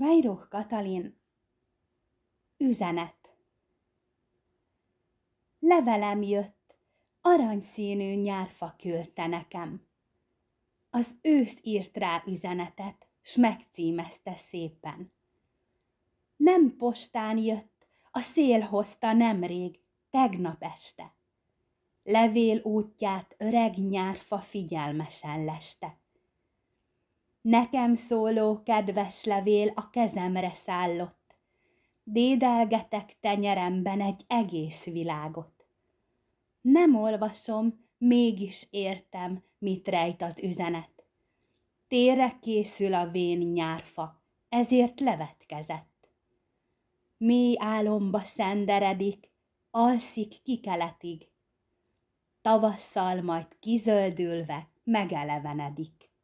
Vajruh Katalin Üzenet Levelem jött, aranyszínű nyárfa küldte nekem. Az ősz írt rá üzenetet, s megcímezte szépen. Nem postán jött, a szél hozta nemrég, tegnap este. Levél útját öreg nyárfa figyelmesen leste nekem szóló kedves levél a kezemre szállott. Dédelgetek tenyeremben egy egész világot. Nem olvasom, mégis értem, mit rejt az üzenet. Tére készül a vén nyárfa, ezért levetkezett. Mély álomba szenderedik, alszik kikeletig. Tavasszal majd kizöldülve megelevenedik.